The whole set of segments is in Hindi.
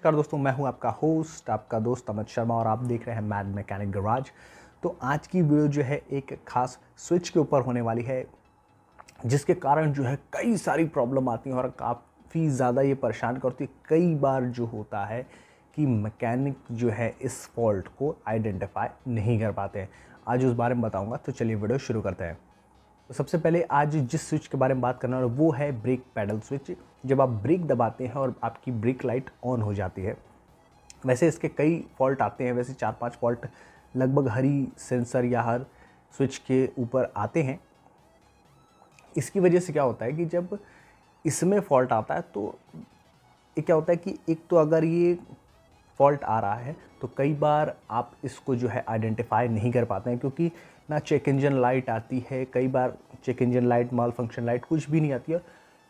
नमस्कार दोस्तों मैं हूं आपका होस्ट आपका दोस्त अमित शर्मा और आप देख रहे हैं मैड मैकेनिक गराज तो आज की वीडियो जो है एक खास स्विच के ऊपर होने वाली है जिसके कारण जो है कई सारी प्रॉब्लम आती हैं और काफ़ी ज़्यादा ये परेशान करती है कई बार जो होता है कि मैकेनिक जो है इस फॉल्ट को आइडेंटिफाई नहीं कर पाते हैं आज उस बारे में बताऊँगा तो चलिए वीडियो शुरू करते हैं तो सबसे पहले आज जिस स्विच के बारे में बात करना है वो है ब्रेक पैडल स्विच जब आप ब्रेक दबाते हैं और आपकी ब्रेक लाइट ऑन हो जाती है वैसे इसके कई फॉल्ट आते हैं वैसे चार पांच फॉल्ट लगभग हर ही सेंसर या हर स्विच के ऊपर आते हैं इसकी वजह से क्या होता है कि जब इसमें फॉल्ट आता है तो ये क्या होता है कि एक तो अगर ये फॉल्ट आ रहा है तो कई बार आप इसको जो है आइडेंटिफाई नहीं कर पाते हैं क्योंकि ना चेक इंजन लाइट आती है कई बार check engine light malfunction light कुछ भी नहीं आती है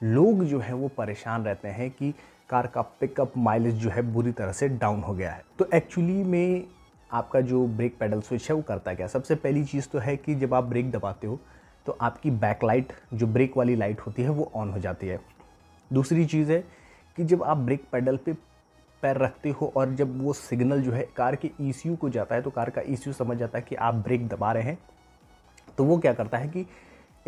लोग जो है वो परेशान रहते हैं कि कार का पिकअप माइलेज जो है बुरी तरह से डाउन हो गया है तो एक्चुअली में आपका जो ब्रेक पैडल स्विच है वो करता क्या सबसे पहली चीज़ तो है कि जब आप ब्रेक दबाते हो तो आपकी बैक लाइट जो ब्रेक वाली लाइट होती है वो ऑन हो जाती है दूसरी चीज़ है कि जब आप ब्रेक पैडल पे पैर रखते हो और जब वो सिग्नल जो है कार के ई e को जाता है तो कार का ई e समझ जाता है कि आप ब्रेक दबा रहे हैं तो वो क्या करता है कि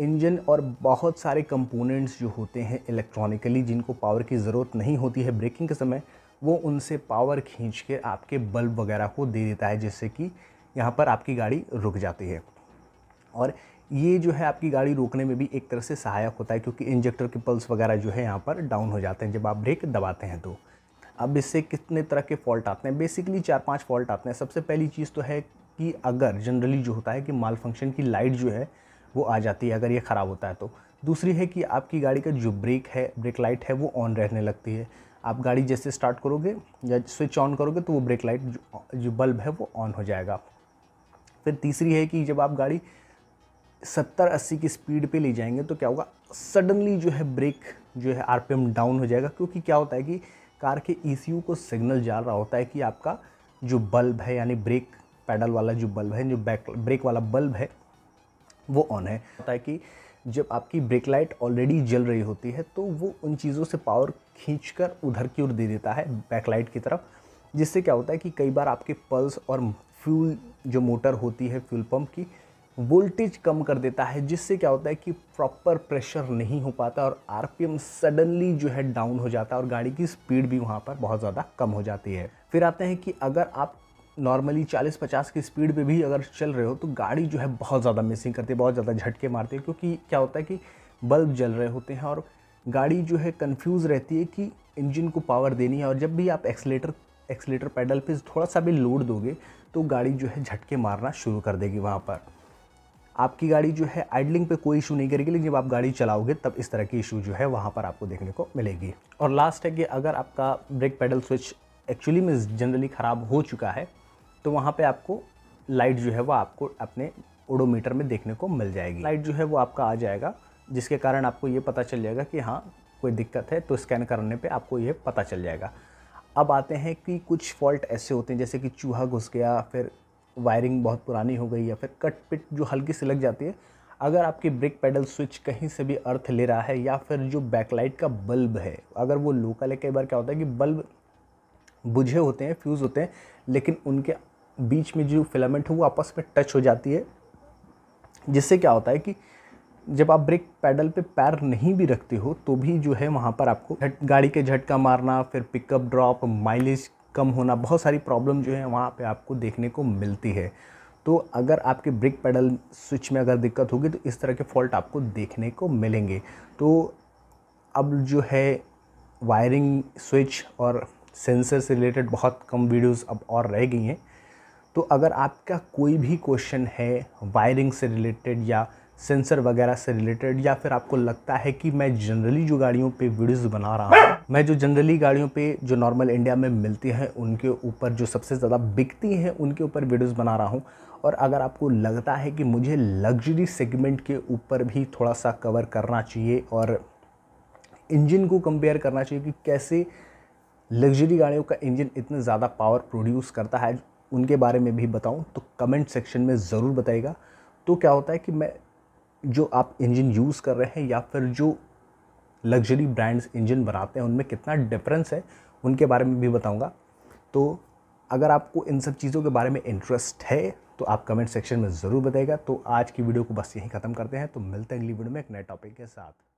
इंजन और बहुत सारे कंपोनेंट्स जो होते हैं इलेक्ट्रॉनिकली जिनको पावर की ज़रूरत नहीं होती है ब्रेकिंग के समय वो उनसे पावर खींच के आपके बल्ब वगैरह को दे देता है जिससे कि यहाँ पर आपकी गाड़ी रुक जाती है और ये जो है आपकी गाड़ी रोकने में भी एक तरह से सहायक होता है क्योंकि इंजेक्टर के पल्स वगैरह जो है यहाँ पर डाउन हो जाते हैं जब आप ब्रेक दबाते हैं तो अब इससे कितने तरह के फॉल्ट आते हैं बेसिकली चार पांच फॉल्ट आते हैं सबसे पहली चीज़ तो है कि अगर जनरली जो होता है कि माल फंक्शन की लाइट जो है वो आ जाती है अगर ये ख़राब होता है तो दूसरी है कि आपकी गाड़ी का जो ब्रेक है ब्रेक लाइट है वो ऑन रहने लगती है आप गाड़ी जैसे स्टार्ट करोगे या स्विच ऑन करोगे तो वो ब्रेक लाइट जो, जो बल्ब है वो ऑन हो जाएगा फिर तीसरी है कि जब आप गाड़ी सत्तर अस्सी की स्पीड पे ले जाएंगे तो क्या होगा सडनली जो है ब्रेक जो है आरपीएम डाउन हो जाएगा क्योंकि क्या होता है कि कार के ईसीयू e को सिग्नल जा रहा होता है कि आपका जो बल्ब है यानी ब्रेक पैडल वाला जो बल्ब है जो बैक ब्रेक वाला बल्ब है वो ऑन है होता है कि जब आपकी ब्रेक लाइट ऑलरेडी जल रही होती है तो वो उन चीज़ों से पावर खींच उधर की ओर दे देता है बैक लाइट की तरफ जिससे क्या होता है कि कई बार आपके पल्स और फ्यूल जो मोटर होती है फ्यूल पम्प की वोल्टेज कम कर देता है जिससे क्या होता है कि प्रॉपर प्रेशर नहीं हो पाता और आरपीएम सडनली जो है डाउन हो जाता है और गाड़ी की स्पीड भी वहाँ पर बहुत ज़्यादा कम हो जाती है फिर आते हैं कि अगर आप नॉर्मली 40-50 की स्पीड पे भी अगर चल रहे हो तो गाड़ी जो है बहुत ज़्यादा मिसिंग करती है बहुत ज़्यादा झटके मारती है क्योंकि क्या होता है कि बल्ब जल रहे होते हैं और गाड़ी जो है कंफ्यूज रहती है कि इंजन को पावर देनी है और जब भी आप एक्सलेटर एक्सलेटर पैडल पे थोड़ा सा भी लोड दोगे तो गाड़ी जो है झटके मारना शुरू कर देगी वहाँ पर आपकी गाड़ी जो है आइडलिंग पे कोई इशू नहीं करेगी लेकिन जब आप गाड़ी चलाओगे तब इस तरह की इशू जो है वहाँ पर आपको देखने को मिलेगी और लास्ट है कि अगर आपका ब्रेक पैडल स्विच एक्चुअली में जनरली ख़राब हो चुका है तो वहाँ पर आपको लाइट जो है वह आपको अपने ओडोमीटर में देखने को मिल जाएगी लाइट जो है वो आपका आ जाएगा जिसके कारण आपको ये पता चल जाएगा कि हाँ कोई दिक्कत है तो स्कैन करने पे आपको ये पता चल जाएगा अब आते हैं कि कुछ फॉल्ट ऐसे होते हैं जैसे कि चूहा घुस गया फिर वायरिंग बहुत पुरानी हो गई या फिर कट पिट जो हल्की सी लग जाती है अगर आपकी ब्रेक पैडल स्विच कहीं से भी अर्थ ले रहा है या फिर जो बैकलाइट का बल्ब है अगर वो लोकल है कई बार क्या होता है कि बल्ब बुझे होते हैं फ्यूज़ होते हैं लेकिन उनके बीच में जो फिलामेंट है वो आपस में टच हो जाती है जिससे क्या होता है कि जब आप ब्रेक पैडल पे पैर नहीं भी रखते हो तो भी जो है वहाँ पर आपको गाड़ी के झटका मारना फिर पिकअप ड्रॉप माइलेज कम होना बहुत सारी प्रॉब्लम जो है वहाँ पे आपको देखने को मिलती है तो अगर आपके ब्रेक पेडल स्विच में अगर दिक्कत होगी तो इस तरह के फॉल्ट आपको देखने को मिलेंगे तो अब जो है वायरिंग स्विच और सेंसर से रिलेटेड बहुत कम वीडियोस अब और रह गई हैं तो अगर आपका कोई भी क्वेश्चन है वायरिंग से रिलेटेड या सेंसर वगैरह से रिलेटेड या फिर आपको लगता है कि मैं जनरली जो गाड़ियों पे वीडियोस बना रहा हूँ मैं जो जनरली गाड़ियों पे जो नॉर्मल इंडिया में मिलती हैं उनके ऊपर जो सबसे ज़्यादा बिकती हैं उनके ऊपर वीडियोस बना रहा हूँ और अगर आपको लगता है कि मुझे लग्जरी सेगमेंट के ऊपर भी थोड़ा सा कवर करना चाहिए और इंजन को कंपेयर करना चाहिए कि कैसे लग्जरी गाड़ियों का इंजन इतना ज़्यादा पावर प्रोड्यूस करता है उनके बारे में भी बताऊँ तो कमेंट सेक्शन में ज़रूर बताइएगा तो क्या होता है कि मैं जो आप इंजन यूज़ कर रहे हैं या फिर जो लग्जरी ब्रांड्स इंजन बनाते हैं उनमें कितना डिफरेंस है उनके बारे में भी बताऊंगा तो अगर आपको इन सब चीज़ों के बारे में इंटरेस्ट है तो आप कमेंट सेक्शन में ज़रूर बताएगा तो आज की वीडियो को बस यहीं ख़त्म करते हैं तो मिलते हैं अगली वीडियो में एक नए टॉपिक के साथ